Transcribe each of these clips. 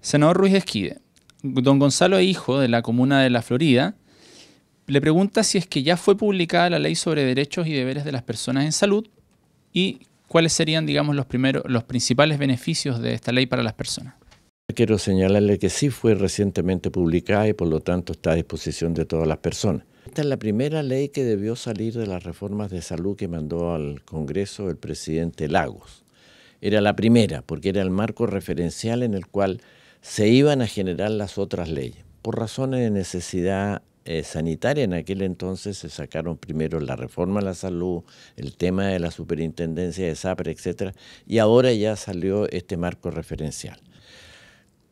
Senador Ruiz Esquide, don Gonzalo Hijo, de la comuna de La Florida, le pregunta si es que ya fue publicada la ley sobre derechos y deberes de las personas en salud y cuáles serían, digamos, los, primeros, los principales beneficios de esta ley para las personas. Quiero señalarle que sí fue recientemente publicada y por lo tanto está a disposición de todas las personas. Esta es la primera ley que debió salir de las reformas de salud que mandó al Congreso el presidente Lagos. Era la primera porque era el marco referencial en el cual se iban a generar las otras leyes. Por razones de necesidad eh, sanitaria en aquel entonces se sacaron primero la reforma a la salud, el tema de la superintendencia de SAPRE, etc. Y ahora ya salió este marco referencial.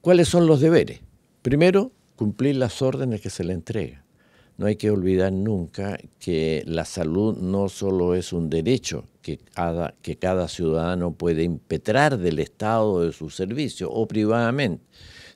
¿Cuáles son los deberes? Primero, cumplir las órdenes que se le entrega. No hay que olvidar nunca que la salud no solo es un derecho que cada, ciudadano puede impetrar del Estado de su servicio o privadamente,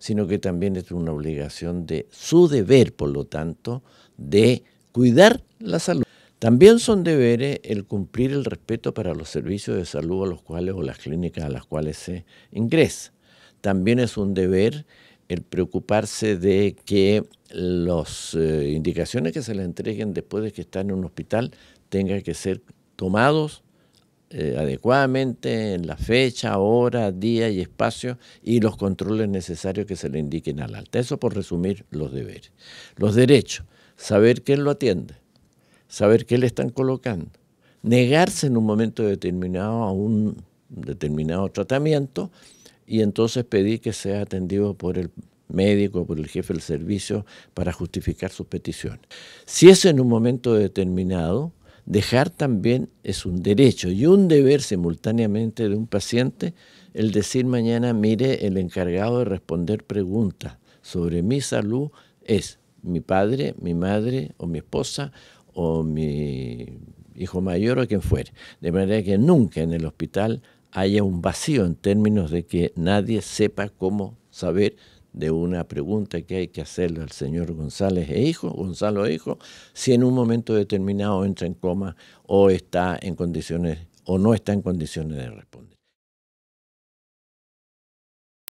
sino que también es una obligación de su deber, por lo tanto, de cuidar la salud. También son deberes el cumplir el respeto para los servicios de salud a los cuales o las clínicas a las cuales se ingresa. También es un deber el preocuparse de que las eh, indicaciones que se le entreguen después de que están en un hospital tengan que ser tomados eh, adecuadamente en la fecha, hora, día y espacio y los controles necesarios que se le indiquen al alta. Eso por resumir los deberes. Los derechos, saber quién lo atiende, saber qué le están colocando, negarse en un momento determinado a un determinado tratamiento y entonces pedí que sea atendido por el médico, por el jefe del servicio, para justificar sus peticiones. Si es en un momento determinado, dejar también es un derecho y un deber simultáneamente de un paciente el decir mañana, mire, el encargado de responder preguntas sobre mi salud es mi padre, mi madre o mi esposa o mi hijo mayor o quien fuere. De manera que nunca en el hospital haya un vacío en términos de que nadie sepa cómo saber de una pregunta que hay que hacerle al señor González e hijo, Gonzalo e hijo, si en un momento determinado entra en coma o está en condiciones o no está en condiciones de responder.